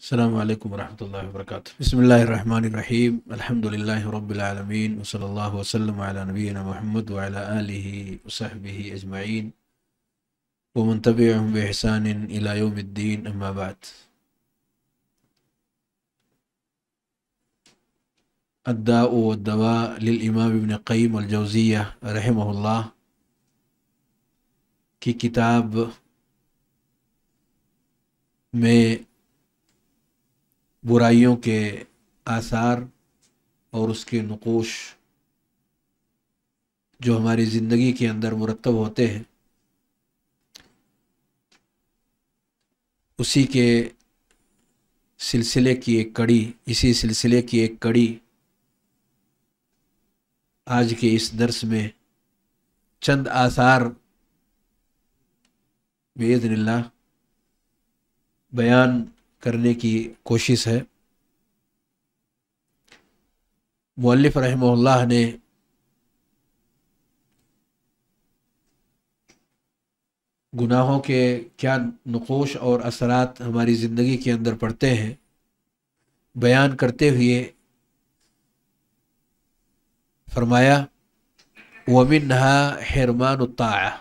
السلام عليكم ورحمة الله وبركاته بسم الله الرحمن الرحيم الحمد لله رب العالمين وصلى الله وسلم على نبينا محمد وعلى آله وصحبه أجمعين ومن تبعهم بإحسان إلى يوم الدين أما بعد الداء والدواء للإمام ابن قيم الجوزية رحمه الله كي كتاب में बुराइयों के आसार और उसके नकोश जो हमारी ज़िंदगी के अंदर मुरतब होते हैं उसी के सिलसिले की एक कड़ी इसी सिलसिले की एक कड़ी आज के इस दर्स में चंद आसार बेदनला बयान करने की कोशिश है मौलिफ रहम ने गुनाहों के क्या नकोश और असरात हमारी ज़िंदगी के अंदर पड़ते हैं बयान करते हुए फरमाया वमिन नहा हेरमान उताया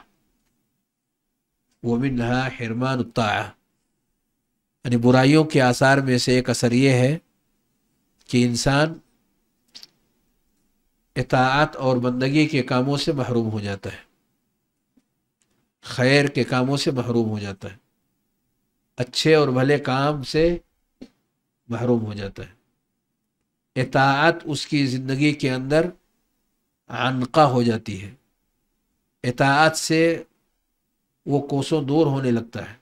वमिन नहा हेरमान उताया यानी बुराइयों के आसार में से एक असर ये है कि इंसान इतात और बंदगी के कामों से महरूम हो जाता है खैर के कामों से महरूम हो जाता है अच्छे और भले काम से महरूम हो जाता है इतात उसकी ज़िंदगी के अंदर अनका हो जाती है इतात से वो कोसों दूर होने लगता है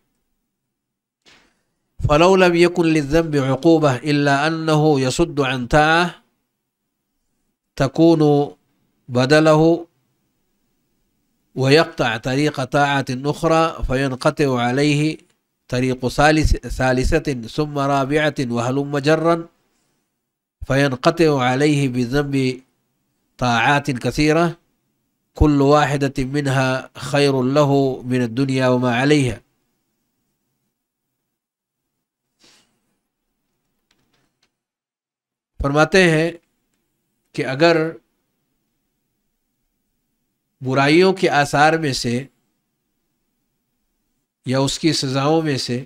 فلو لم يكن للذنب عقوبة إلا أنه يصد عن تاعة تكون بدله ويقطع طريق طاعة أخرى فينقطع عليه طريق ثالث ثالثة ثم رابعة وهلم جرا فينقطع عليه بذنب طاعات كثيرة كل واحدة منها خير له من الدنيا وما عليها फरमाते हैं कि अगर बुराइयों के आसार में से या उसकी सज़ाओं में से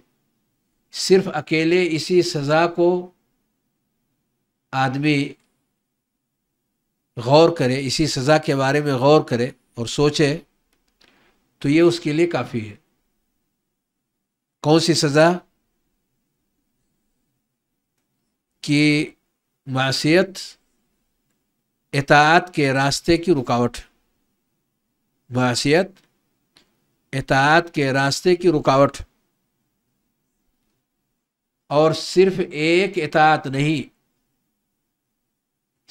सिर्फ अकेले इसी सज़ा को आदमी गौर करे इसी सज़ा के बारे में गौर करे और सोचे तो ये उसके लिए काफ़ी है कौन सी सज़ा कि मासीत एतात के रास्ते की रुकावट मासीत एतात के रास्ते की रुकावट और सिर्फ एक एतात नहीं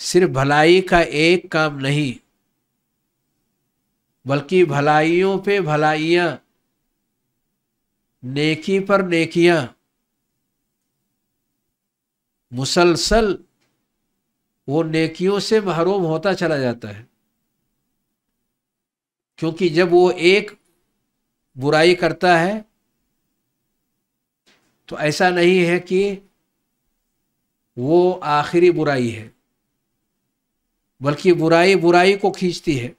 सिर्फ भलाई का एक काम नहीं बल्कि भलाइयों पे भलाइयाँ नेकी पर नेकियाँ मुसलसल वो नेकियों से महरूम होता चला जाता है क्योंकि जब वो एक बुराई करता है तो ऐसा नहीं है कि वो आखिरी बुराई है बल्कि बुराई बुराई को खींचती है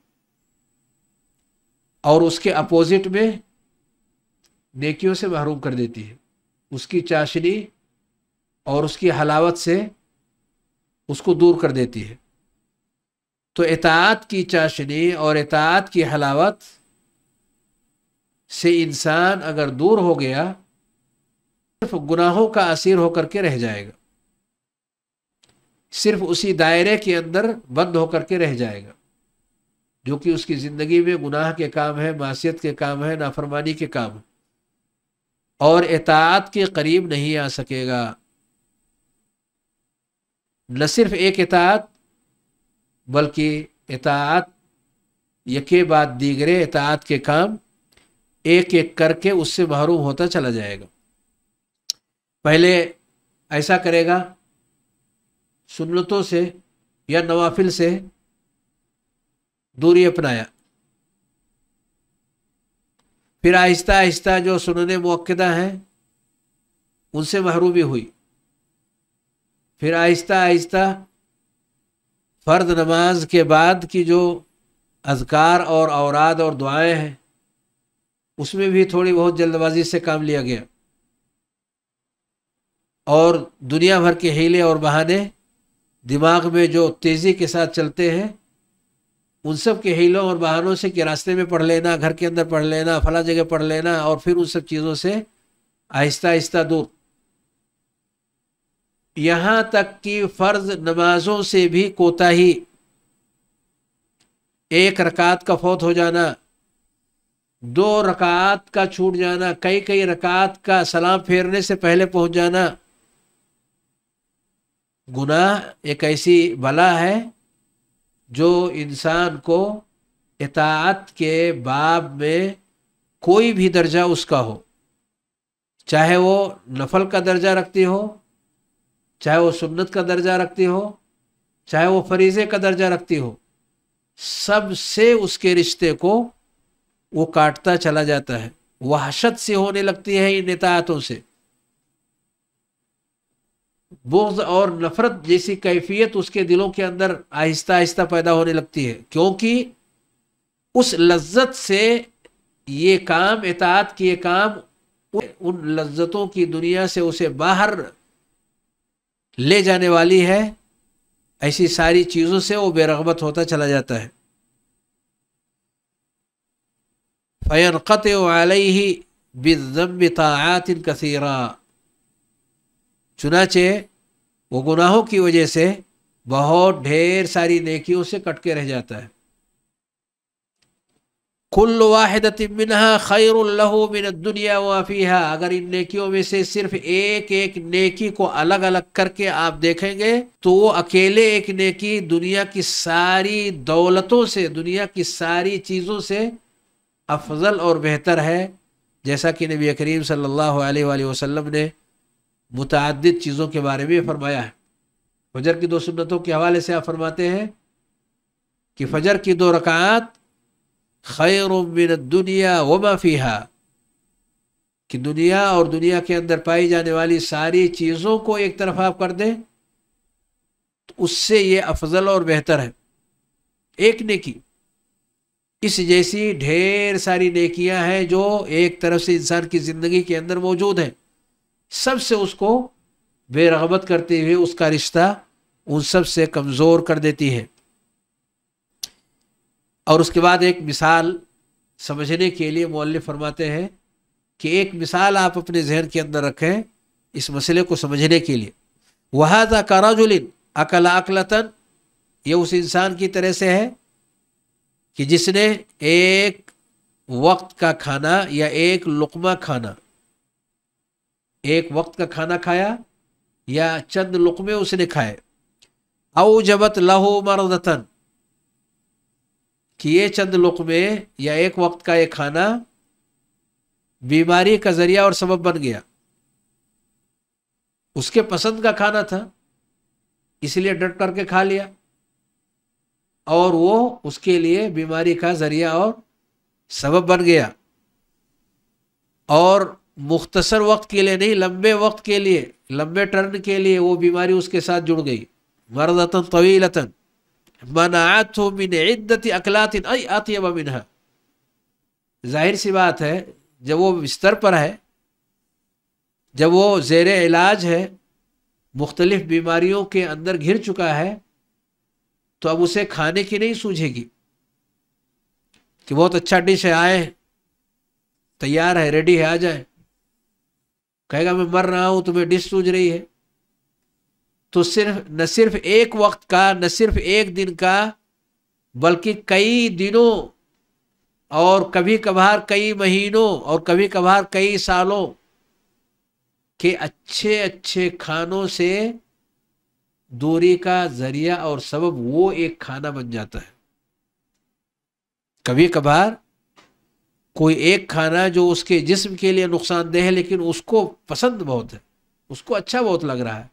और उसके अपोजिट में नेकियों से महरूम कर देती है उसकी चाशनी और उसकी हलावत से उसको दूर कर देती है तो एतात की चाशनी और एतात की हलावत से इंसान अगर दूर हो गया सिर्फ गुनाहों का असीर होकर के रह जाएगा सिर्फ उसी दायरे के अंदर बंद होकर के रह जाएगा जो कि उसकी ज़िंदगी में गुनाह के काम है मासीत के काम है नाफरमानी के काम और एतात के करीब नहीं आ सकेगा न सिर्फ एक इतात बल्कि इतात यके बाद दीगरे इतात के काम एक एक करके उससे महरूम होता चला जाएगा पहले ऐसा करेगा सुन्नतों से या नवाफिल से दूरी अपनाया फिर आहिस्ता आहिस्ता जो सुनने मौकदा हैं उनसे महरूमी हुई फिर आहिस्ता आहिस्ता फ़र्द नमाज के बाद की जो अजकार और औराद और दुआएं हैं उसमें भी थोड़ी बहुत जल्दबाजी से काम लिया गया और दुनिया भर के हीले और बहाने दिमाग में जो तेज़ी के साथ चलते हैं उन सब के हीलों और बहानों से कि रास्ते में पढ़ लेना घर के अंदर पढ़ लेना फला जगह पढ़ लेना और फिर उन सब चीज़ों से आहिस्ता आहिस्ता दूर यहाँ तक कि फ़र्ज नमाजों से भी कोताही एक रकात का फौत हो जाना दो रकात का छूट जाना कई कई रकात का सलाम फेरने से पहले पहुंच जाना गुनाह एक ऐसी बला है जो इंसान को इतात के बाब में कोई भी दर्जा उसका हो चाहे वो नफल का दर्जा रखती हो चाहे वो सुन्नत का दर्जा रखती हो चाहे वो फरीज़े का दर्जा रखती हो सबसे उसके रिश्ते को वो काटता चला जाता है वहशत से होने लगती है इन नितायतों से बोझ और नफरत जैसी कैफियत उसके दिलों के अंदर आहिस्ता आहिस्ता पैदा होने लगती है क्योंकि उस लज्जत से ये काम एतात के काम उन लज्जतों की दुनिया से उसे बाहर ले जाने वाली है ऐसी सारी चीज़ों से वो बेरगबत होता चला जाता है फ़ैन क़त ही बिजम्ब तायातिन कसीरा चुनाचे वो गुनाहों की वजह से बहुत ढेर सारी नेकियों से कटके रह जाता है कुल वाहिद वाहिदत मिनहा मिन दुनिया वफीहा अगर इन नेकियों में से सिर्फ एक एक नेकी को अलग अलग करके आप देखेंगे तो वो अकेले एक नेकी दुनिया की सारी दौलतों से दुनिया की सारी चीज़ों से अफजल और बेहतर है जैसा कि नबी करीम सल्लल्लाहु अलैहि वसल्लम ने मुतद चीज़ों के बारे में फरमाया है फजर की दो सुन्नतों के हवाले से आप फरमाते हैं कि फजर की दो रकात खैर मिन दुनिया व माफिया कि दुनिया और दुनिया के अंदर पाई जाने वाली सारी चीज़ों को एक तरफ आप कर दें तो उससे ये अफजल और बेहतर है एक नेकी इस जैसी ढेर सारी नेकियां हैं जो एक तरफ से इंसान की ज़िंदगी के अंदर मौजूद हैं सबसे उसको बेरगबत करते हुए उसका रिश्ता उन सब से कमज़ोर कर देती है और उसके बाद एक मिसाल समझने के लिए मौल्य फरमाते हैं कि एक मिसाल आप अपने जहन के अंदर रखें इस मसले को समझने के लिए वहाँ था काराजुलिन अकल अकलतन ये उस इंसान की तरह से है कि जिसने एक वक्त का खाना या एक लुकमा खाना एक वक्त का खाना खाया या चंद लुकमे उसने खाए अवजबत जबत लहो मरदतन कि ये चंद लुकमे या एक वक्त का ये खाना बीमारी का जरिया और सबब बन गया उसके पसंद का खाना था इसलिए डट करके खा लिया और वो उसके लिए बीमारी का जरिया और सबब बन गया और मुख्तसर वक्त के लिए नहीं लंबे वक्त के लिए लंबे टर्न के लिए वो बीमारी उसके साथ जुड़ गई मरदतन तवीलतन मनात मिन इद्दत अकलात अतियब मिनह जाहिर सी बात है जब वो बिस्तर पर है जब वो जेर इलाज है मुख्तलिफ बीमारियों के अंदर घिर चुका है तो अब उसे खाने की नहीं सूझेगी कि बहुत अच्छा डिश है आए तैयार है रेडी है आ जाए कहेगा मैं मर रहा हूं तुम्हें डिश सूझ रही है तो सिर्फ न सिर्फ एक वक्त का न सिर्फ एक दिन का बल्कि कई दिनों और कभी कभार कई महीनों और कभी कभार कई सालों के अच्छे अच्छे खानों से दूरी का जरिया और सबब वो एक खाना बन जाता है कभी कभार कोई एक खाना जो उसके जिस्म के लिए नुकसानदेह है लेकिन उसको पसंद बहुत है उसको अच्छा बहुत लग रहा है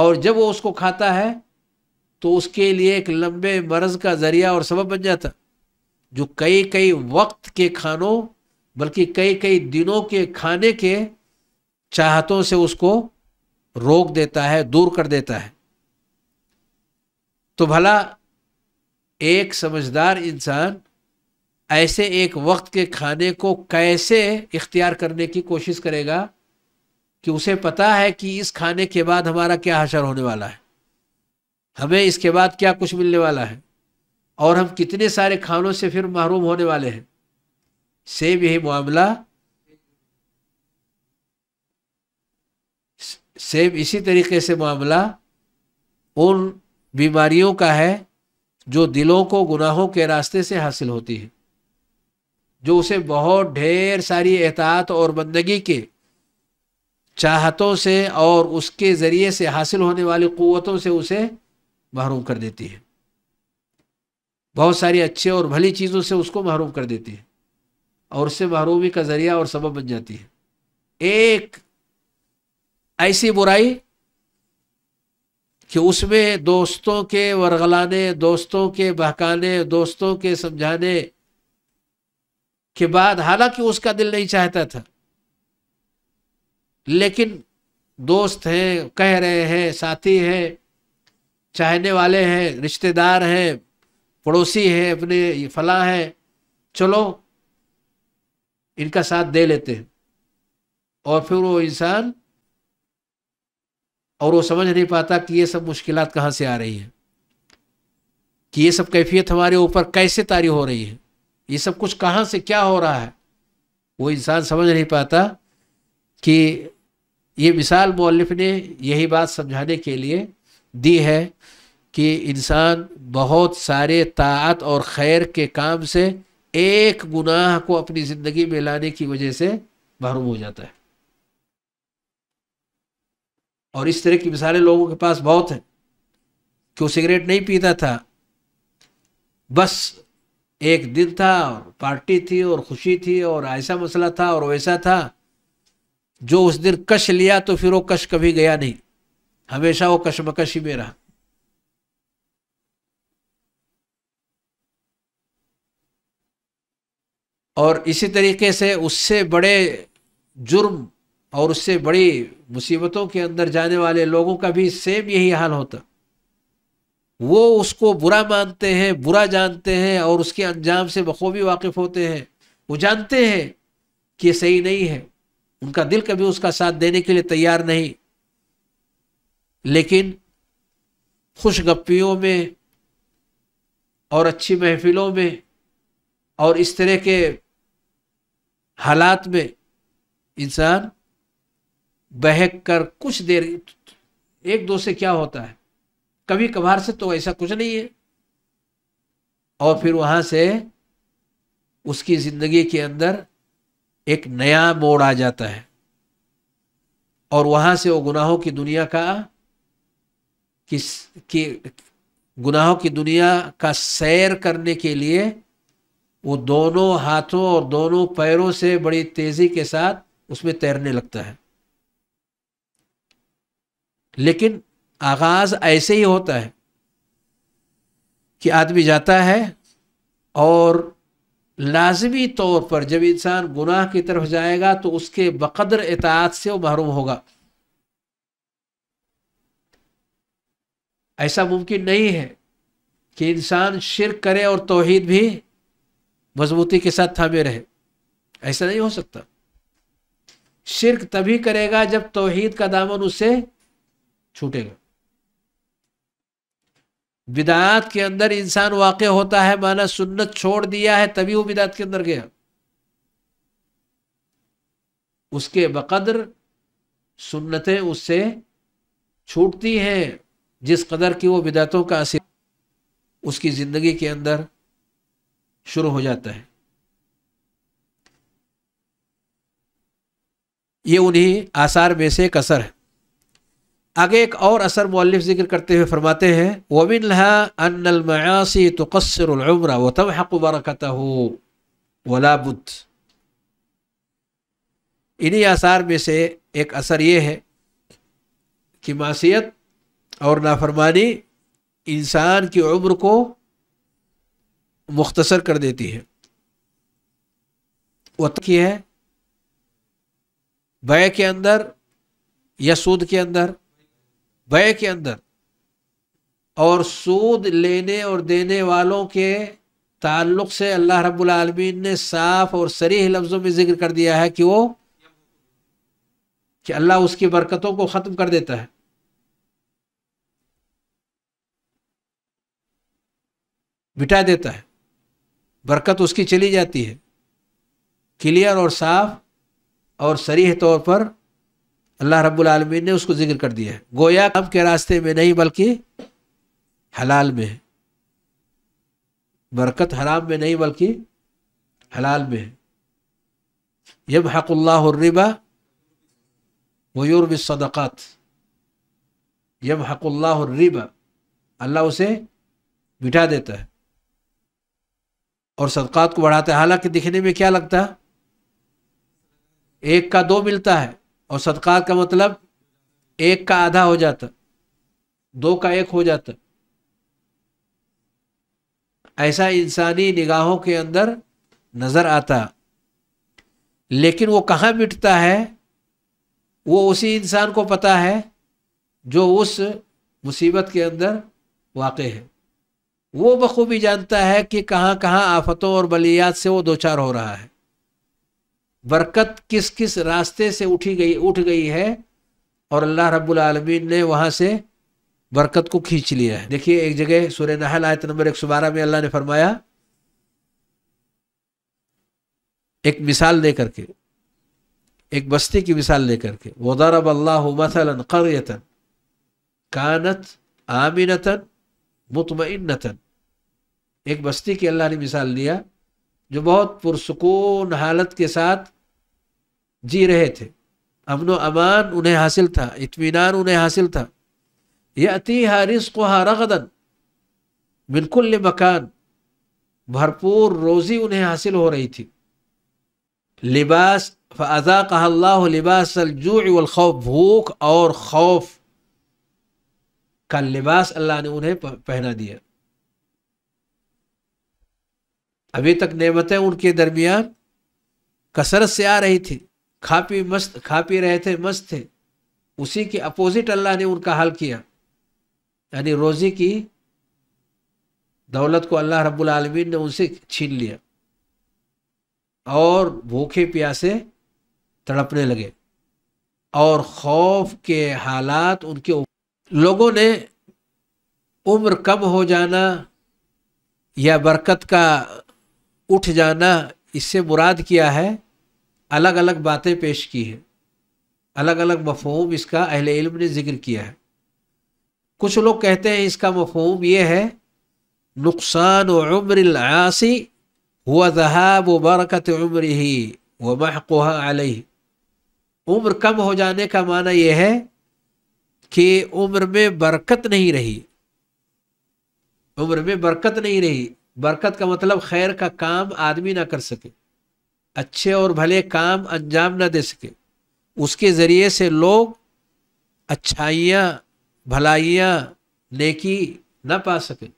और जब वो उसको खाता है तो उसके लिए एक लंबे मरज का ज़रिया और सबब बन जाता जो कई कई वक्त के खानों बल्कि कई कई दिनों के खाने के चाहतों से उसको रोक देता है दूर कर देता है तो भला एक समझदार इंसान ऐसे एक वक्त के खाने को कैसे इख्तियार करने की कोशिश करेगा कि उसे पता है कि इस खाने के बाद हमारा क्या हशर होने वाला है हमें इसके बाद क्या कुछ मिलने वाला है और हम कितने सारे खानों से फिर महरूम होने वाले हैं सेम यही मामला सेम इसी तरीके से मामला उन बीमारियों का है जो दिलों को गुनाहों के रास्ते से हासिल होती है जो उसे बहुत ढेर सारी एहतियात और बंदगी के चाहतों से और उसके ज़रिए से हासिल होने वाली क़वतों से उसे महरूम कर देती है बहुत सारी अच्छे और भली चीज़ों से उसको महरूम कर देती है और उससे महरूमी का ज़रिया और सबब बन जाती है एक ऐसी बुराई कि उसमें दोस्तों के वरगलाने दोस्तों के बहकाने दोस्तों के समझाने के बाद हालांकि उसका दिल नहीं चाहता था लेकिन दोस्त हैं कह रहे हैं साथी हैं चाहने वाले हैं रिश्तेदार हैं पड़ोसी हैं अपने फला हैं चलो इनका साथ दे लेते हैं और फिर वो इंसान और वो समझ नहीं पाता कि ये सब मुश्किल कहाँ से आ रही है कि ये सब कैफियत हमारे ऊपर कैसे तारी हो रही है ये सब कुछ कहाँ से क्या हो रहा है वो इंसान समझ नहीं पाता कि ये मिसाल मौलिफ ने यही बात समझाने के लिए दी है कि इंसान बहुत सारे तात और खैर के काम से एक गुनाह को अपनी ज़िंदगी में लाने की वजह से महरूम हो जाता है और इस तरह की मिसालें लोगों के पास बहुत हैं कि वो सिगरेट नहीं पीता था बस एक दिन था और पार्टी थी और खुशी थी और ऐसा मसला था और वैसा था जो उस दिन कश लिया तो फिर वो कश कभी गया नहीं हमेशा वो कशमकश ही में रहा और इसी तरीके से उससे बड़े जुर्म और उससे बड़ी मुसीबतों के अंदर जाने वाले लोगों का भी सेम यही हाल होता वो उसको बुरा मानते हैं बुरा जानते हैं और उसके अंजाम से बखूबी वाकिफ़ होते हैं वो जानते हैं कि सही नहीं है उनका दिल कभी उसका साथ देने के लिए तैयार नहीं लेकिन खुश गप्पियों में और अच्छी महफिलों में और इस तरह के हालात में इंसान बहक कर कुछ देर एक दो से क्या होता है कभी कभार से तो ऐसा कुछ नहीं है और फिर वहाँ से उसकी ज़िंदगी के अंदर एक नया मोड़ आ जाता है और वहां से वो गुनाहों की दुनिया का किस की गुनाहों की दुनिया का सैर करने के लिए वो दोनों हाथों और दोनों पैरों से बड़ी तेजी के साथ उसमें तैरने लगता है लेकिन आगाज ऐसे ही होता है कि आदमी जाता है और लाजमी तौर पर जब इंसान गुनाह की तरफ जाएगा तो उसके बकदर एतात से वो महरूम होगा ऐसा मुमकिन नहीं है कि इंसान शिरक करे और तोहहीद भी मजबूती के साथ थामे रहे ऐसा नहीं हो सकता शिरक तभी करेगा जब तोहहीद का दामन उससे छूटेगा बिदात के अंदर इंसान वाक़ होता है माना सुन्नत छोड़ दिया है तभी वो बिदात के अंदर गया उसके बकदर सुन्नतें उससे छूटती हैं जिस कदर की वो बिदातों का असर उसकी ज़िंदगी के अंदर शुरू हो जाता है ये उन्हीं आसार में से एक असर है आगे एक और असर मौलिफ जिक्र करते हुए फरमाते हैं वमिन अनमयासी उम्र व तब हक हो वलाबुद इन्हीं आसार में से एक असर ये है कि मासीत और नाफरमानी इंसान की उम्र को मुख्तसर कर देती है वक्त की है बय के अंदर या सूद के अंदर भय के अंदर और सूद लेने और देने वालों के ताल्लुक से अल्लाह रब्बुल रबालमीन ने साफ और सरीह लफ्ज़ों में जिक्र कर दिया है कि वो कि अल्लाह उसकी बरकतों को ख़त्म कर देता है मिटा देता है बरकत उसकी चली जाती है क्लियर और साफ और सरीह तौर पर अल्लाह रब्बुल रबालमीन ने उसको जिक्र कर दिया है गोया काम के रास्ते में नहीं बल्कि हलाल में है बरकत हराम में नहीं बल्कि हलाल में है यब हकुल्लाबा वयूर सदक़ात यब हकुल्लाबा अल्लाह उसे मिटा देता है और सदक़ात को बढ़ाता है हालांकि दिखने में क्या लगता है एक का दो मिलता है और सदक़ात का मतलब एक का आधा हो जाता दो का एक हो जाता ऐसा इंसानी निगाहों के अंदर नज़र आता लेकिन वो कहाँ मिटता है वो उसी इंसान को पता है जो उस मुसीबत के अंदर वाक़ है वो बखूबी जानता है कि कहाँ कहाँ आफतों और बलियात से वो दो चार हो रहा है बरकत किस किस रास्ते से उठी गई उठ गई है और अल्लाह रब्बुल आलमीन ने वहाँ से बरकत को खींच लिया है देखिए एक जगह सूर्य नहल आयत नंबर एक सौ बारह में अल्लाह ने फरमाया एक मिसाल दे करके एक बस्ती की मिसाल दे करके वदारब अल्लाह मसलन करयतन कानत आमिनतन मुतमिनतन एक बस्ती की अल्लाह ने मिसाल दिया जो बहुत पुरसकून हालत के साथ जी रहे थे अमन अमान उन्हें हासिल था इतमान उन्हें हासिल था यती हारिस को हारगदन बिल्कुल मकान भरपूर रोज़ी उन्हें हासिल हो रही थी लिबास फ़ाज़ा कहा लिबास वलखौफ भूख और खौफ का लिबास अल्लाह ने उन्हें पहना दिया अभी तक नेमतें उनके दरमियान कसरत से आ रही थी खा पी मस्त खा पी रहे थे मस्त थे उसी के अपोजिट अल्लाह ने उनका हाल किया यानी रोज़ी की दौलत को अल्लाह रब्बुल आलमीन ने उनसे छीन लिया और भूखे प्यासे तड़पने लगे और खौफ के हालात उनके लोगों ने उम्र कम हो जाना या बरकत का उठ जाना इससे मुराद किया है अलग अलग बातें पेश की हैं अलग अलग मफहम इसका अहले इल्म ने जिक्र किया है कुछ लोग कहते हैं इसका मफहूम यह है नुकसान उम्रसी हुआ जहाब बरकत उम्र ही व महकुहा उम्र कम हो जाने का माना यह है कि उम्र में बरकत नहीं रही उम्र में बरकत नहीं रही बरकत का मतलब खैर का काम आदमी ना कर सके अच्छे और भले काम अंजाम ना दे सके उसके ज़रिए से लोग अच्छाइयाँ भलाइयाँ नेकी ना पा सकें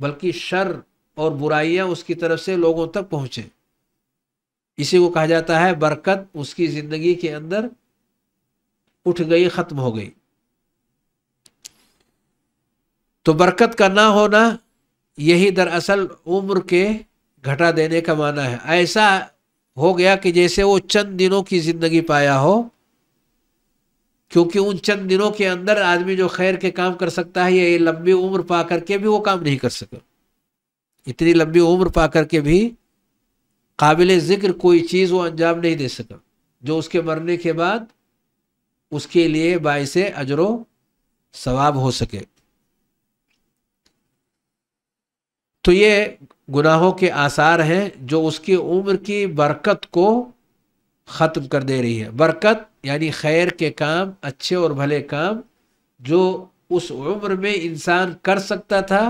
बल्कि शर और बुराइयाँ उसकी तरफ से लोगों तक पहुँचें इसी को कहा जाता है बरकत उसकी ज़िंदगी के अंदर उठ गई ख़त्म हो गई तो बरकत का ना होना यही दरअसल उम्र के घटा देने का माना है ऐसा हो गया कि जैसे वो चंद दिनों की जिंदगी पाया हो क्योंकि उन चंद दिनों के अंदर आदमी जो खैर के काम कर सकता है ये लंबी उम्र पा करके भी वो काम नहीं कर सका इतनी लंबी उम्र पा करके भी काबिल ज़िक्र कोई चीज़ वो अंजाम नहीं दे सका जो उसके मरने के बाद उसके लिए बायस अजरो सवाब हो सके तो ये गुनाहों के आसार हैं जो उसकी उम्र की बरकत को ख़त्म कर दे रही है बरकत यानी खैर के काम अच्छे और भले काम जो उस उम्र में इंसान कर सकता था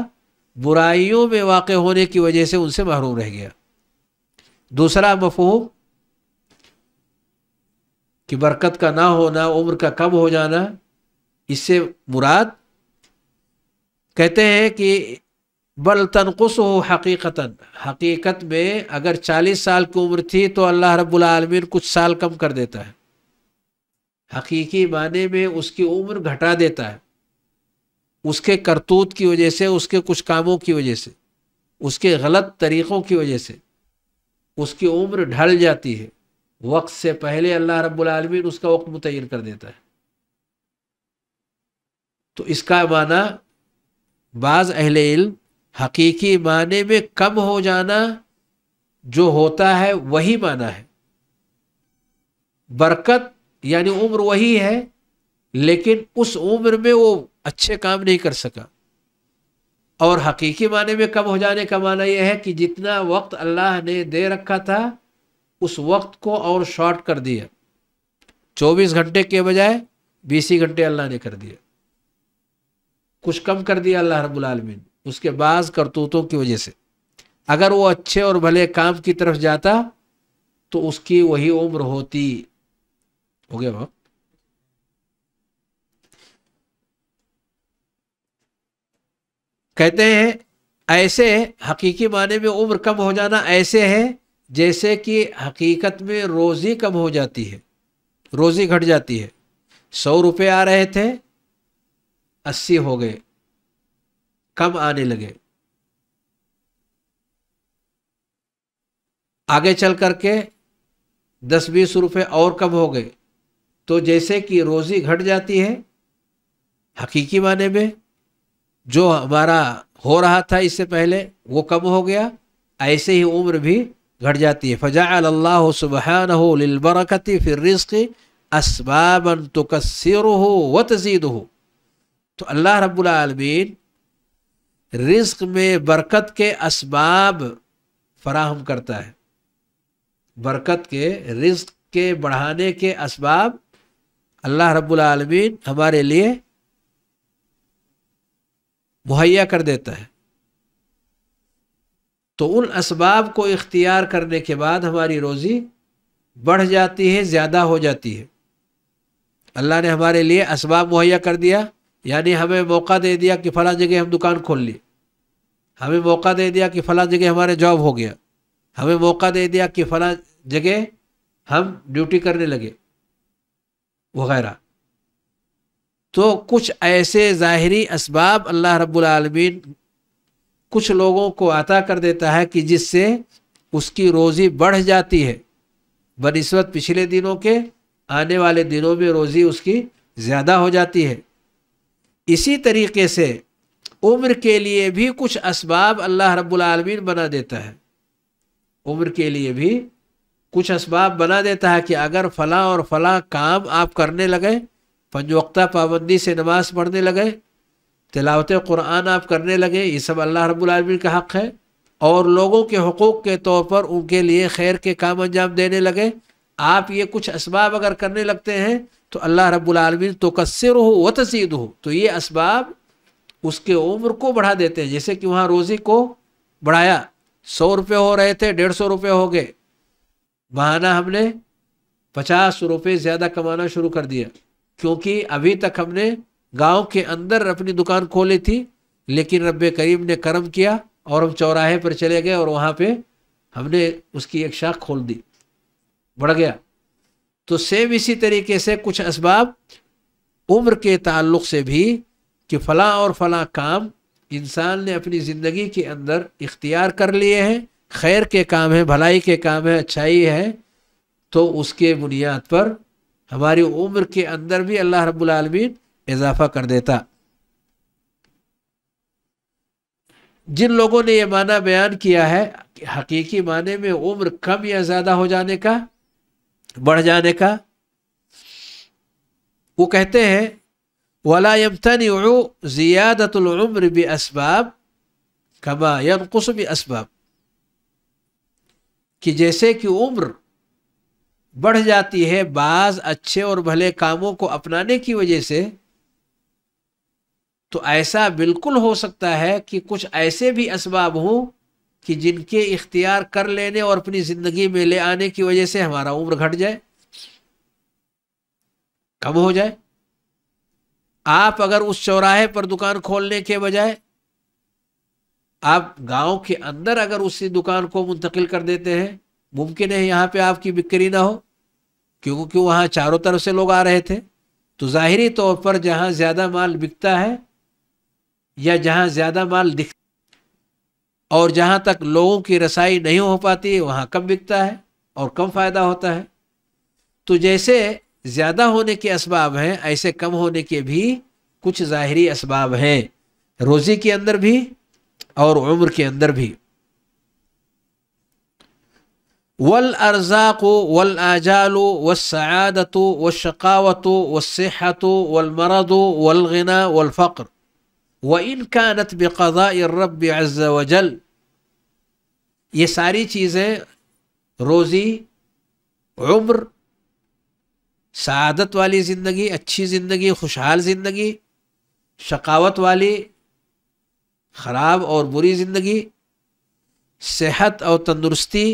बुराइयों में वाक़ होने की वजह से उनसे महरूम रह गया दूसरा मफहूम कि बरकत का ना होना उम्र का कम हो जाना इससे मुराद कहते हैं कि बल तनकुस हो हकीकता हकीकत में अगर चालीस साल की उम्र थी तो अल्लाह रब्लमीन कुछ साल कम कर देता है हकीकी माने में उसकी उम्र घटा देता है उसके करतूत की वजह से उसके कुछ कामों की वजह से उसके गलत तरीक़ों की वजह से उसकी उम्र ढल जाती है वक्त से पहले अल्लाह रब्लमीन उसका वक्त मुतन कर देता है तो इसका माना बाज़ अहल इल्म हकीकी माने में कम हो जाना जो होता है वही माना है बरकत यानी उम्र वही है लेकिन उस उम्र में वो अच्छे काम नहीं कर सका और हकीकी माने में कम हो जाने का माना यह है कि जितना वक्त अल्लाह ने दे रखा था उस वक्त को और शॉर्ट कर दिया 24 घंटे के बजाय 20 घंटे अल्लाह ने कर दिया कुछ कम कर दिया अल्लाह रबुल उसके बाज करतूतों की वजह से अगर वो अच्छे और भले काम की तरफ जाता तो उसकी वही उम्र होती हो गया बाप कहते हैं ऐसे हकीकी माने में उम्र कम हो जाना ऐसे है जैसे कि हकीकत में रोज़ी कम हो जाती है रोज़ी घट जाती है सौ रुपये आ रहे थे अस्सी हो गए कब आने लगे आगे चल करके दस बीस रुपये और कम हो गए तो जैसे कि रोज़ी घट जाती है हकीकी माने में जो हमारा हो रहा था इससे पहले वो कम हो गया ऐसे ही उम्र भी घट जाती है फ़जा अल्लाह सुबहान हो लिलबरकती फिर रिस्क असबाबन तो कसर हो व तजीद हो तो अल्लाह रब्बुल रबालमीन रिस्क में बरकत के इसबाब फराहम करता है बरकत के रिस्क के बढ़ाने के इसबाब अल्लाह रब्बुल रबालमीन हमारे लिए मुहैया कर देता है तो उन इसबाब को इख्तियार करने के बाद हमारी रोज़ी बढ़ जाती है ज़्यादा हो जाती है अल्लाह ने हमारे लिए इसबाब मुहैया कर दिया यानी हमें मौका दे दिया कि फला जगह हम दुकान खोल लिए हमें मौका दे दिया कि फला जगह हमारे जॉब हो गया हमें मौका दे दिया कि फला जगह हम ड्यूटी करने लगे वगैरह तो कुछ ऐसे ज़ाहरी इसबाब अल्लाह रब्लमीन कुछ लोगों को अता कर देता है कि जिससे उसकी रोज़ी बढ़ जाती है बनस्बत पिछले दिनों के आने वाले दिनों में रोज़ी उसकी ज़्यादा हो जाती है इसी तरीके से उम्र के लिए भी कुछ इसबाब अल्लाह रब्बुलमीन बना देता है उम्र के लिए भी कुछ इसबाब बना देता है कि अगर फ़लाँ और फ़लाँ काम आप करने लगे पंजोक्ता पाबंदी से नमाज पढ़ने लगे तिलावत कुरान आप करने लगे ये सब अल्लाह रब्बुलमीन का हक़ है और लोगों के हकूक़ के तौर पर उनके लिए खैर के काम अंजाम देने लगे आप ये कुछ इसबाब अगर करने लगते हैं तो अल्लाह रब्बुलमीन तो कसर हो व तसीद हो तो ये इसबाब उसके उम्र को बढ़ा देते हैं जैसे कि वहाँ रोज़ी को बढ़ाया सौ रुपये हो रहे थे डेढ़ सौ रुपये हो गए बहाना हमने पचास रुपये ज़्यादा कमाना शुरू कर दिया क्योंकि अभी तक हमने गांव के अंदर अपनी दुकान खोली थी लेकिन रब करीम ने करम किया और हम चौराहे पर चले गए और वहाँ पे हमने उसकी एक शाख खोल दी बढ़ गया तो सेम इसी तरीके से कुछ इसबाब उम्र के ताल्लुक से भी कि फ़ला और फला काम इंसान ने अपनी ज़िंदगी के अंदर इख्तियार कर लिए हैं खैर के काम हैं भलाई के काम है अच्छाई है तो उसके बुनियाद पर हमारी उम्र के अंदर भी अल्लाह रब्बुल इजाफा कर देता जिन लोगों ने यह माना बयान किया है हकीकी माने में उम्र कम या ज़्यादा हो जाने का बढ़ जाने का वो कहते हैं वला यमतनी भी इसबाब कमा यमकुस भी इसबाब कि जैसे कि उम्र बढ़ जाती है बाज अच्छे और भले कामों को अपनाने की वजह से तो ऐसा बिल्कुल हो सकता है कि कुछ ऐसे भी इसबाब हों कि जिनके इख्तियार कर लेने और अपनी ज़िंदगी में ले आने की वजह से हमारा उम्र घट जाए कम हो जाए आप अगर उस चौराहे पर दुकान खोलने के बजाय आप गांव के अंदर अगर उसी दुकान को मुंतकिल कर देते हैं मुमकिन है यहां पे आपकी बिक्री ना हो क्योंकि वहां चारों तरफ से लोग आ रहे थे तो ज़ाहरी तौर पर जहां ज़्यादा माल बिकता है या जहां ज़्यादा माल दिख और जहाँ तक लोगों की रसाई नहीं हो पाती वहाँ कम बिकता है और कम फ़ायदा होता है तो जैसे ज़्यादा होने के इसबाब हैं ऐसे कम होने के भी कुछ ज़ाहरी इसबाब हैं रोज़ी के अंदर भी और उम्र के अंदर भी वल अर्ज़ाक़ो वल व शकावतो व सेहतो वलमरदो वलगना वलफ़्र इन कानत बक़ा रब अज़ वजल ये सारी चीज़ें रोज़ी उम्र सादत वाली ज़िंदगी अच्छी ज़िंदगी खुशहाल ज़िंदगी शकावत वाली ख़राब और बुरी ज़िंदगी सेहत और तंदुरुस्ती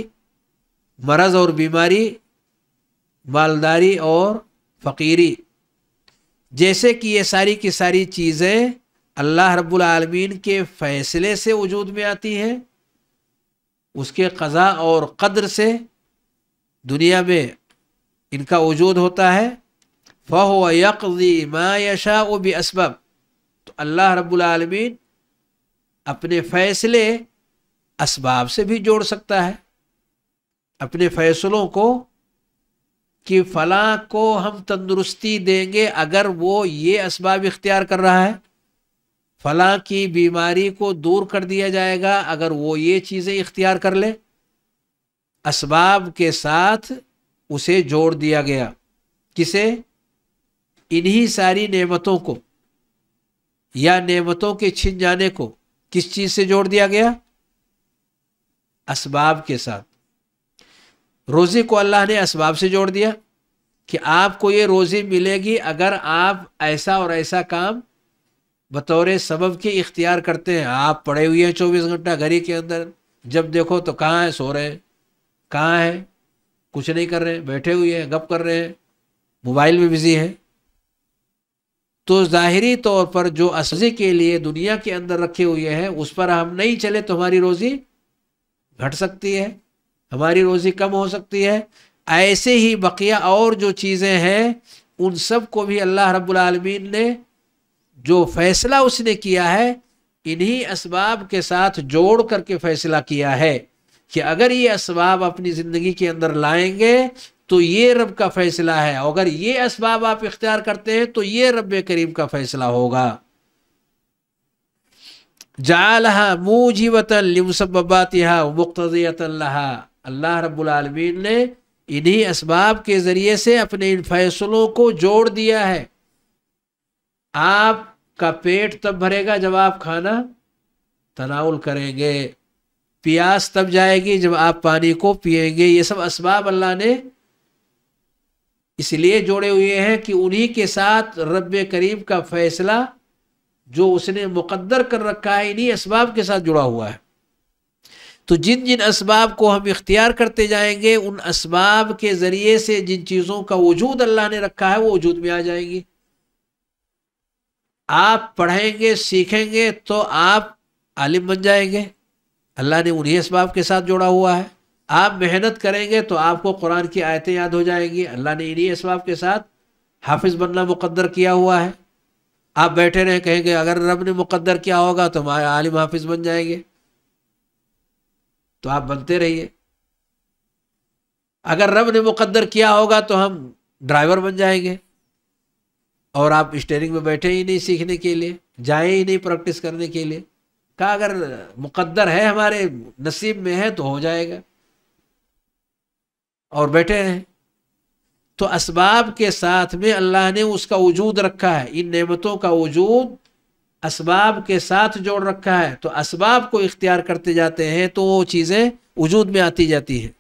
मरज़ और बीमारी मालदारी और फ़कीरी जैसे कि ये सारी की सारी चीज़ें अल्लाह रब्बुल आलमीन के फ़ैसले से वजूद में आती है उसके क़ज़ा और क़द्र से दुनिया में इनका वजूद होता है फ़ह यकदी मायशा व असबब तो अल्लाह रब्बुल आलमीन अपने फ़ैसले इसबाब से भी जोड़ सकता है अपने फ़ैसलों को कि फ़लाँ को हम तंदुरुस्ती देंगे अगर वो ये इसबाब इख्तियार कर रहा है फला की बीमारी को दूर कर दिया जाएगा अगर वो ये चीज़ें इख्तियार कर ले इसबाब के साथ उसे जोड़ दिया गया किसे इन्हीं सारी नेमतों को या नेमतों के छिन जाने को किस चीज़ से जोड़ दिया गया इसबाब के साथ रोज़ी को अल्लाह ने इसबाब से जोड़ दिया कि आपको ये रोज़ी मिलेगी अगर आप ऐसा और ऐसा काम बतौर सबब के इख्तियार करते हैं आप पड़े हुए हैं चौबीस घंटा घर ही के अंदर जब देखो तो कहाँ है सो रहे हैं कहाँ हैं कुछ नहीं कर रहे हैं बैठे हुए हैं गप कर रहे हैं मोबाइल में बिजी हैं तो ज़ाहरी तौर पर जो असजे के लिए दुनिया के अंदर रखे हुए हैं उस पर हम नहीं चले तो हमारी रोज़ी घट सकती है हमारी रोज़ी कम हो सकती है ऐसे ही बकिया और जो चीज़ें हैं उन सब को भी अल्लाह रब्बुल रबालमीन ने जो फैसला उसने किया है इन्हीं इसबाब के साथ जोड़ करके फैसला किया है कि अगर ये इसबाब अपनी ज़िंदगी के अंदर लाएंगे तो ये रब का फ़ैसला है अगर ये इसबाब आप इख्तियार करते हैं तो ये रब करीम का फ़ैसला होगा जालहा मूजिबतलमसबातिहा मुख्तियतल्ला अल्लाह रब्लमीन ने इन्हीं इसबाब के ज़रिए से अपने इन फैसलों को जोड़ दिया है आपका पेट तब भरेगा जब आप खाना तनाउल करेंगे प्यास तब जाएगी जब आप पानी को पिएंगे ये सब इसबाब अल्लाह ने इसलिए जोड़े हुए हैं कि उन्हीं के साथ रब करीम का फैसला जो उसने मुकद्दर कर रखा है इन्हीं इसबाब के साथ जुड़ा हुआ है तो जिन जिन इसबाब को हम इख्तियार करते जाएंगे उन इसबाब के ज़रिए से जिन चीज़ों का वजूद अल्लाह ने रखा है वो वजूद में आ जाएंगी आप पढ़ेंगे सीखेंगे तो आप आलिम बन जाएंगे अल्लाह ने उन्हीं इसबाब के साथ जोड़ा हुआ है आप मेहनत करेंगे तो आपको कुरान की आयतें याद हो जाएंगी अल्लाह ने इन्हीं इसबाब के साथ हाफिज़ बनना मुकद्दर किया हुआ है आप बैठे रहें कहेंगे अगर रब ने मुकद्दर किया होगा तो हमारे आलिम हाफिज़ बन जाएंगे तो आप बनते रहिए अगर रब ने मुकद्दर किया होगा तो हम ड्राइवर बन जाएंगे और आप स्टेयरिंग में बैठे ही नहीं सीखने के लिए जाए ही नहीं प्रैक्टिस करने के लिए कहा अगर मुकद्दर है हमारे नसीब में है तो हो जाएगा और बैठे हैं तो असबाब के साथ में अल्लाह ने उसका वजूद रखा है इन नेमतों का वजूद इसबाब के साथ जोड़ रखा है तो इसबाब को इख्तियार करते जाते हैं तो वो चीज़ें वजूद में आती जाती हैं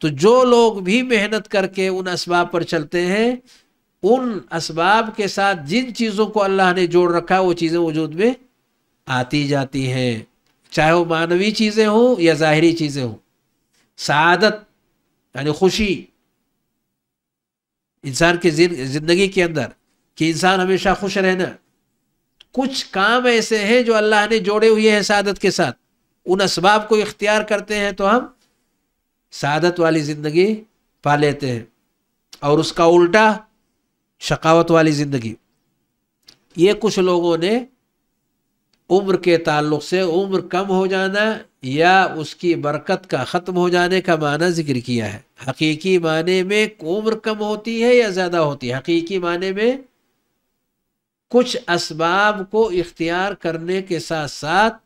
तो जो लोग भी मेहनत करके उन इसबाब पर चलते हैं उन इसबाब के साथ जिन चीज़ों को अल्लाह ने जोड़ रखा वो चीज़ें वजूद में आती जाती हैं चाहे वो मानवी चीज़ें हों या ज़ाहरी चीज़ें हों सदत यानी खुशी इंसान की ज़िंदगी के अंदर कि इंसान हमेशा खुश रहना कुछ काम ऐसे हैं जो अल्लाह ने जोड़े हुए हैं सदत के साथ उन इसबाब को इख्तियार करते हैं तो हम सदत वाली ज़िंदगी पा लेते हैं और उसका उल्टा शकावत वाली ज़िंदगी ये कुछ लोगों ने उम्र के ताल्लुक से उम्र कम हो जाना या उसकी बरकत का ख़त्म हो जाने का माना जिक्र किया है हकीकी माने में उम्र कम होती है या ज़्यादा होती है हकीकी माने में कुछ इसबाब को इख्तियार करने के साथ साथ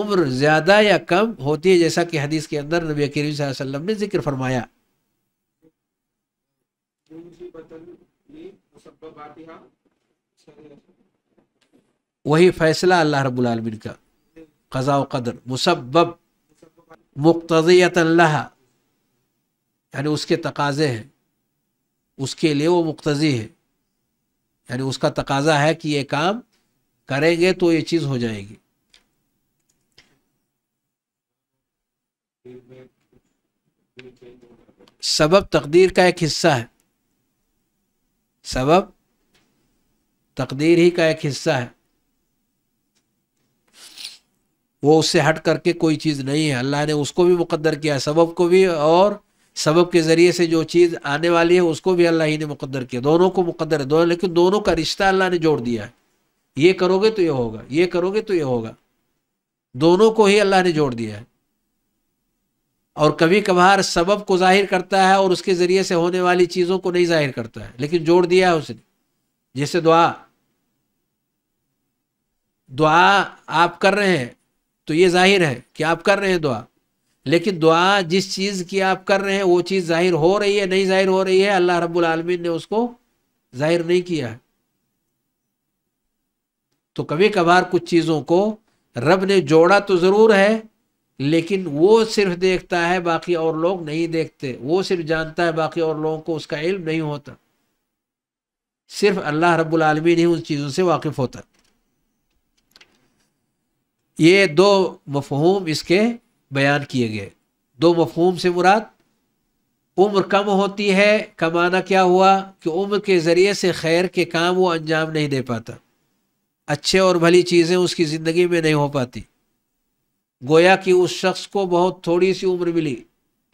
उम्र ज़्यादा या कम होती है जैसा कि हदीस के अंदर नबी करीम वसल्लम ने जिक्र फरमाया वही फैसला अल्लाह रबालमिन का क़ज़ा कदर मुसबब अल्लाह यानी उसके तकाज़े हैं उसके लिए वो मुख्तज़ी है यानी उसका तकाज़ा है कि ये काम करेंगे तो ये चीज़ हो जाएगी सबब तकदीर का एक हिस्सा है सबब तकदीर ही का एक हिस्सा है वो उससे हट करके कोई चीज़ नहीं है अल्लाह ने उसको भी मुकद्दर किया है सबब को भी और सबब के ज़रिए से जो चीज़ आने वाली है उसको भी अल्लाह ही ने मुकद्दर किया दोनों को मुकद्दर है दोनों लेकिन दोनों का रिश्ता अल्लाह ने जोड़ दिया है ये करोगे तो ये होगा ये करोगे तो ये होगा दोनों को ही अल्लाह ने जोड़ दिया है और कभी कभार सबब को जाहिर करता है और उसके ज़रिए से होने वाली चीज़ों को नहीं जाहिर करता है लेकिन जोड़ दिया है उसने जैसे दुआ दुआ आप कर रहे हैं तो ये जाहिर है कि आप कर रहे हैं दुआ लेकिन दुआ जिस चीज़ की आप कर रहे हैं वो चीज़ जाहिर हो रही है नहीं जाहिर हो रही है अल्लाह रब्बुल आलमीन ने उसको जाहिर नहीं किया है तो कभी कभार कुछ चीज़ों को रब ने जोड़ा तो ज़रूर है लेकिन वो सिर्फ देखता है बाकी और लोग नहीं देखते वो सिर्फ जानता है बाकी और लोगों को उसका इल्म नहीं होता सिर्फ अल्लाह रब्बुल आलमीन ही उन चीज़ों से वाकिफ होता ये दो मफहूम इसके बयान किए गए दो मफहूम से मुराद उम्र कम होती है कमाना क्या हुआ कि उम्र के ज़रिए से खैर के काम वो अंजाम नहीं दे पाता अच्छे और भली चीज़ें उसकी ज़िंदगी में नहीं हो पाती गोया कि उस शख्स को बहुत थोड़ी सी उम्र मिली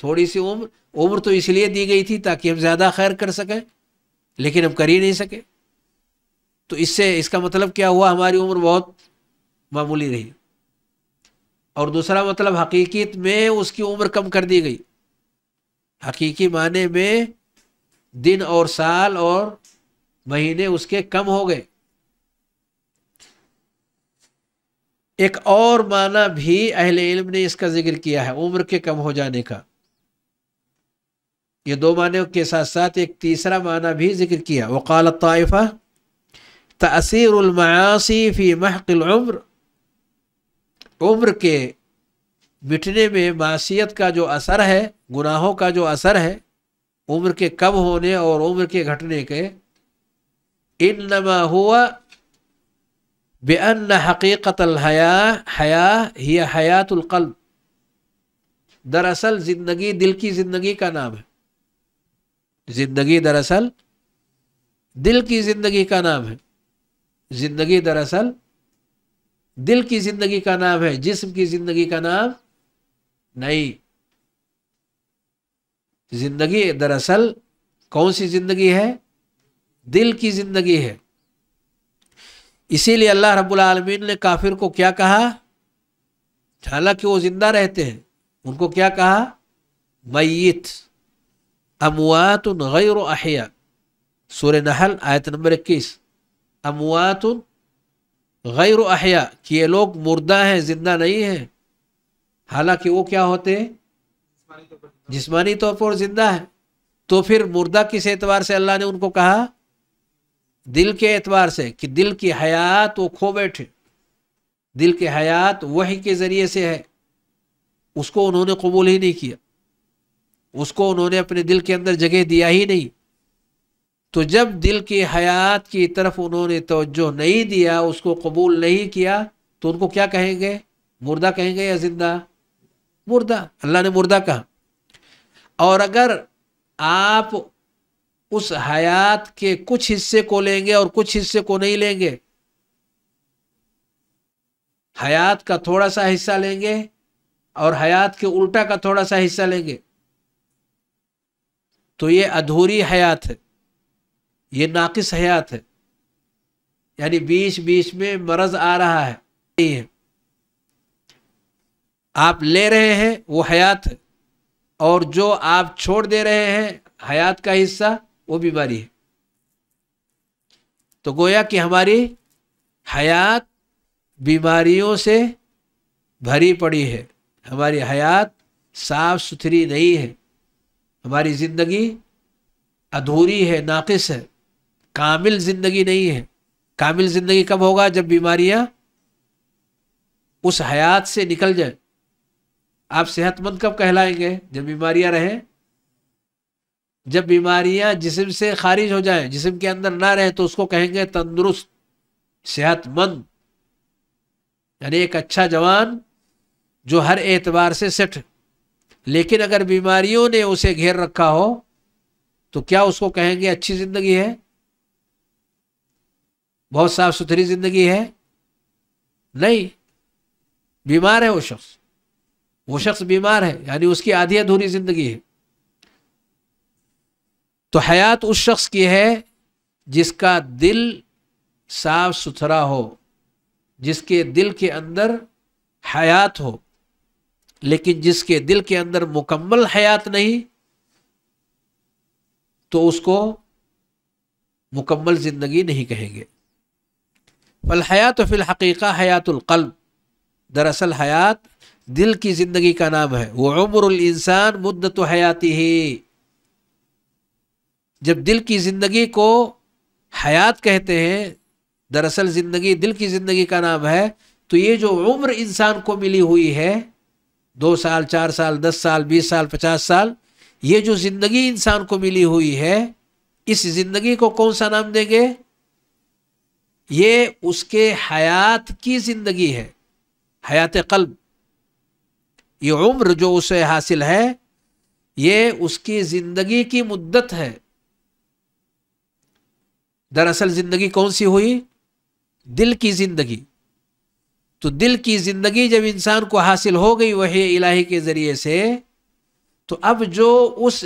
थोड़ी सी उम्र उम्र तो इसलिए दी गई थी ताकि हम ज़्यादा खैर कर सकें लेकिन हम कर ही नहीं सके तो इससे इसका मतलब क्या हुआ हमारी उम्र बहुत मामूली रही और दूसरा मतलब हकीकत में उसकी उम्र कम कर दी गई हकीकी माने में दिन और साल और महीने उसके कम हो गए एक और माना भी अहले इल्म ने इसका जिक्र किया है उम्र के कम हो जाने का ये दो माने के साथ साथ एक तीसरा माना भी जिक्र किया वकाल ताइफा तसीरमासी फ़ी महकिल उम्र उम्र के मिटने में मासीत का जो असर है गुनाहों का जो असर है उम्र के कम होने और उम्र के घटने के इन नमा हुआ बेअन हकीकत हया हया ही हयातुल्कल्ब दरअसल जिंदगी दिल की जिंदगी का नाम है जिंदगी दरअसल दिल की जिंदगी का नाम है जिंदगी दरअसल दिल की जिंदगी का नाम है जिस्म की जिंदगी का नाम नहीं जिंदगी दरअसल कौन सी जिंदगी है दिल की जिंदगी है इसीलिए अल्लाह रब्बुल रबालमीन ने काफिर को क्या कहा हालांकि वो जिंदा रहते हैं उनको क्या कहा मैत अमवात गैर अहिया सूर नहल आयत नंबर इक्कीस अमवात गैर अहिया कि ये लोग मुर्दा हैं जिंदा नहीं हैं हालांकि वो क्या होते जिस्मानी तौर पर जिंदा है तो फिर मुर्दा किस एतवार से अल्लाह ने उनको कहा दिल के एतबार से कि दिल की हयात वो खो बैठे दिल के हयात वही के ज़रिए से है उसको उन्होंने कबूल ही नहीं किया उसको उन्होंने अपने दिल के अंदर जगह दिया ही नहीं तो जब दिल की हयात की तरफ उन्होंने तोज्जो नहीं दिया उसको कबूल नहीं किया तो उनको क्या कहेंगे मुर्दा कहेंगे या जिंदा मुर्दा अल्लाह ने मुर्दा कहा और अगर आप उस हयात के कुछ हिस्से को लेंगे और कुछ हिस्से को नहीं लेंगे हयात का थोड़ा सा हिस्सा लेंगे और हयात के उल्टा का थोड़ा सा हिस्सा लेंगे तो ये अधूरी हयात है ये नाकिस हयात है यानी बीच बीच में मरज आ रहा है नहीं है आप ले रहे हैं वो हयात है और जो आप छोड़ दे रहे हैं हयात का हिस्सा वो बीमारी है तो गोया कि हमारी हयात बीमारियों से भरी पड़ी है हमारी हयात साफ सुथरी नहीं है हमारी ज़िंदगी अधूरी है नाकिस है कामिल ज़िंदगी नहीं है कामिल ज़िंदगी कब होगा जब बीमारियां उस हयात से निकल जाए आप सेहतमंद कब कहलाएंगे जब बीमारियां रहें जब बीमारियां जिसम से खारिज हो जाए जिसम के अंदर ना रहे तो उसको कहेंगे तंदुरुस्त सेहतमंद यानी एक अच्छा जवान जो हर एतबार से सेठ लेकिन अगर बीमारियों ने उसे घेर रखा हो तो क्या उसको कहेंगे अच्छी जिंदगी है बहुत साफ सुथरी जिंदगी है नहीं बीमार है वो शख्स वो शख्स बीमार है यानी उसकी आधी अधूरी जिंदगी है तो हयात उस शख्स की है जिसका दिल साफ सुथरा हो जिसके दिल के अंदर हयात हो लेकिन जिसके दिल के अंदर मुकम्मल हयात नहीं तो उसको मुकम्मल ज़िंदगी नहीं कहेंगे फल हयात फिल हकीका कल्ब दरअसल हयात दिल की ज़िंदगी का नाम है वो उम्र इंसान मुद्दत हयाती ही जब दिल की ज़िंदगी को हयात कहते हैं दरअसल ज़िंदगी दिल की ज़िंदगी का नाम है तो ये जो उम्र इंसान को मिली हुई है दो साल चार साल दस साल बीस साल पचास साल ये जो ज़िंदगी इंसान को मिली हुई है इस ज़िंदगी को कौन सा नाम देंगे ये उसके हयात की ज़िंदगी है हयात कल्ब ये उम्र जो उसे हासिल है ये उसकी ज़िंदगी की मुद्दत है दरअसल जिंदगी कौन सी हुई दिल की जिंदगी तो दिल की जिंदगी जब इंसान को हासिल हो गई वही इलाही के ज़रिए से तो अब जो उस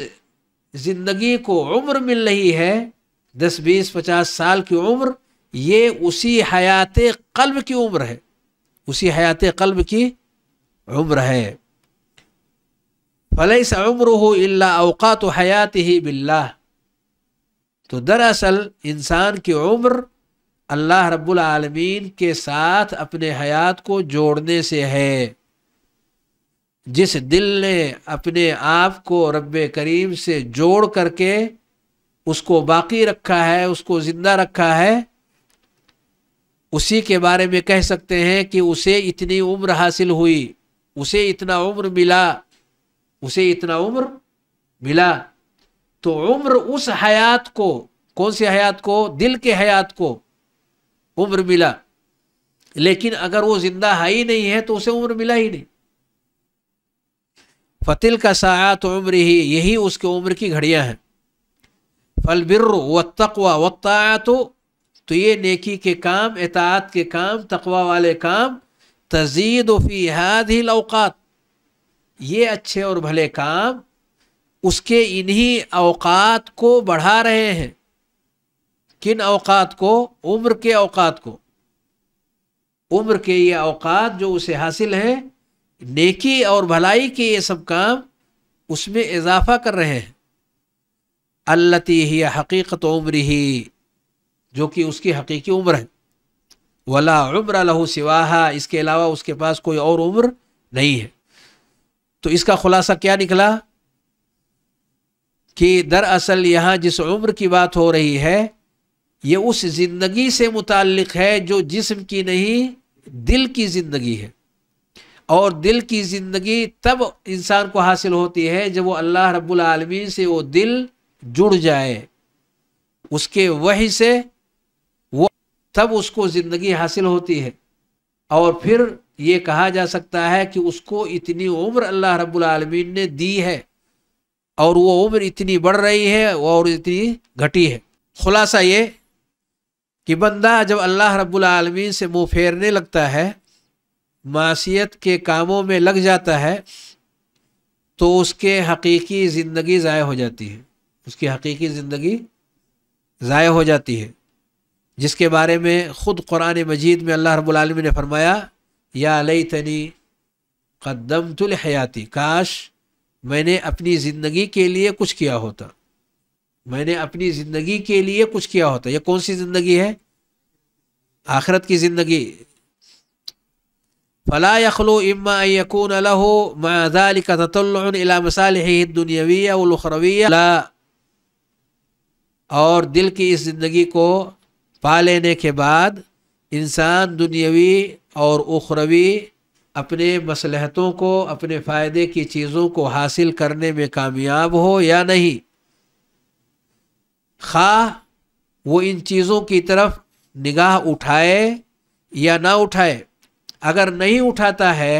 जिंदगी को उम्र मिल रही है दस बीस पचास साल की उम्र ये उसी हयात कल्ब की उम्र है उसी हयात कल्ब की उम्र है फलैस उम्र हो अवकात हयात ही बिल्ला तो दरअसल इंसान की उम्र अल्लाह रब्बुल रबालमीन के साथ अपने हयात को जोड़ने से है जिस दिल ने अपने आप को रब करीम से जोड़ करके उसको बाकी रखा है उसको ज़िंदा रखा है उसी के बारे में कह सकते हैं कि उसे इतनी उम्र हासिल हुई उसे इतना उम्र मिला उसे इतना उम्र मिला तो उम्र उस हयात को कौन सी हयात को दिल के हयात को उम्र मिला लेकिन अगर वो जिंदा है ही नहीं है तो उसे उम्र मिला ही नहीं फतिल का सायात उम्र ही यही उसके उम्र की घड़ियां हैं फल बिर व तकवा व तो तो ये नेकी के काम एतात के काम तकवा वाले काम तजीद फ़ी हाद ही लौकात ये अच्छे और भले काम उसके इन्हीं अवकात को बढ़ा रहे हैं किन अवकात को उम्र के अवकात को उम्र के ये अवकात जो उसे हासिल हैं नेकी और भलाई के ये सब काम उसमें इजाफा कर रहे हैं अल्लती ही हकीकत उम्र ही जो कि उसकी हकीकी उम्र है वला उम्र लहू सिवाहा इसके अलावा उसके पास कोई और उम्र नहीं है तो इसका खुलासा क्या निकला कि दरअसल यहाँ जिस उम्र की बात हो रही है ये उस ज़िंदगी से मुतक़ है जो जिस्म की नहीं दिल की ज़िंदगी है और दिल की ज़िंदगी तब इंसान को हासिल होती है जब वो अल्लाह रब्बुल रबालमीन से वो दिल जुड़ जाए उसके वही से वो तब उसको ज़िंदगी हासिल होती है और फिर ये कहा जा सकता है कि उसको इतनी उम्र अल्लाह रब्बुल रबालमीन ने दी है और वो उम्र इतनी बढ़ रही है और इतनी घटी है खुलासा ये कि बंदा जब अल्लाह रब्बुल रबालमीन से मुँह फेरने लगता है मासीत के कामों में लग जाता है तो उसके हकीकी ज़िंदगी ज़ाय हो जाती है उसकी हकीकी ज़िंदगी ज़ाय हो जाती है जिसके बारे में ख़ुद कुरान मजीद में अल्लाह रबालमी ने फरमाया या लई तनी कदम तुल हयाती काश मैंने अपनी ज़िंदगी के लिए कुछ किया होता मैंने अपनी ज़िंदगी के लिए कुछ किया होता यह कौन सी ज़िंदगी है आखरत की ज़िंदगी फला यखलो इम्मा यकून लहो मदाल का ततल मसालहदुनियाविया और दिल की इस ज़िंदगी को पा लेने के बाद इंसान दुनियावी और उखरवी अपने मसलहतों को अपने फ़ायदे की चीज़ों को हासिल करने में कामयाब हो या नहीं खा वो इन चीज़ों की तरफ निगाह उठाए या ना उठाए अगर नहीं उठाता है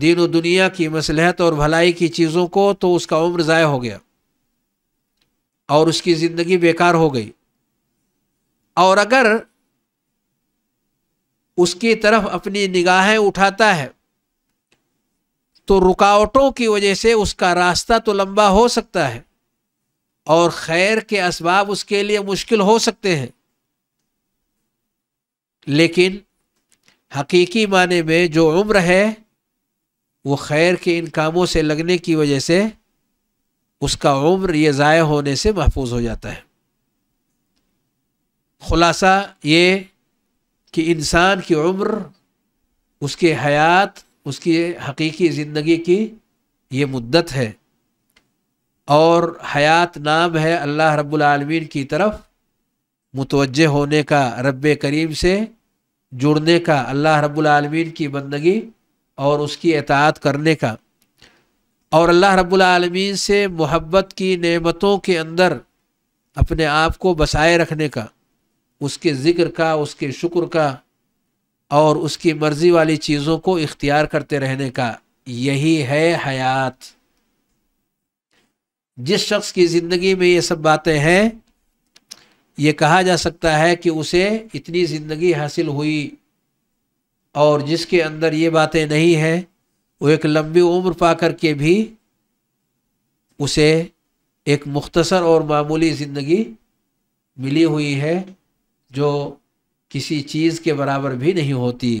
दिन व दुनिया की मसलहत और भलाई की चीज़ों को तो उसका उम्र ज़ाय हो गया और उसकी ज़िंदगी बेकार हो गई और अगर उसकी तरफ अपनी निगाहें उठाता है तो रुकावटों की वजह से उसका रास्ता तो लंबा हो सकता है और खैर के असबाब उसके लिए मुश्किल हो सकते हैं लेकिन हकीकी माने में जो उम्र है वो खैर के इन कामों से लगने की वजह से उसका उम्र ये ज़ाय होने से महफूज हो जाता है खुलासा ये कि इंसान की उम्र उसके हयात उसकी हकीकी ज़िंदगी की ये मुद्दत है और हयात नाम है अल्लाह रब्बुल की तरफ मुतवजह होने का रब करीम से जुड़ने का अल्लाह रब्बुल की बंदगी और उसकी एतात करने का और अल्लाह रब्बुल से मोहब्बत की नेमतों के अंदर अपने आप को बसाए रखने का उसके ज़िक्र का उसके शुक्र का और उसकी मर्ज़ी वाली चीज़ों को इख्तियार करते रहने का यही है हयात जिस शख्स की ज़िंदगी में ये सब बातें हैं ये कहा जा सकता है कि उसे इतनी ज़िंदगी हासिल हुई और जिसके अंदर ये बातें नहीं हैं वो एक लंबी उम्र पा कर के भी उसे एक मुख्तसर और मामूली ज़िंदगी मिली हुई है जो किसी चीज़ के बराबर भी नहीं होती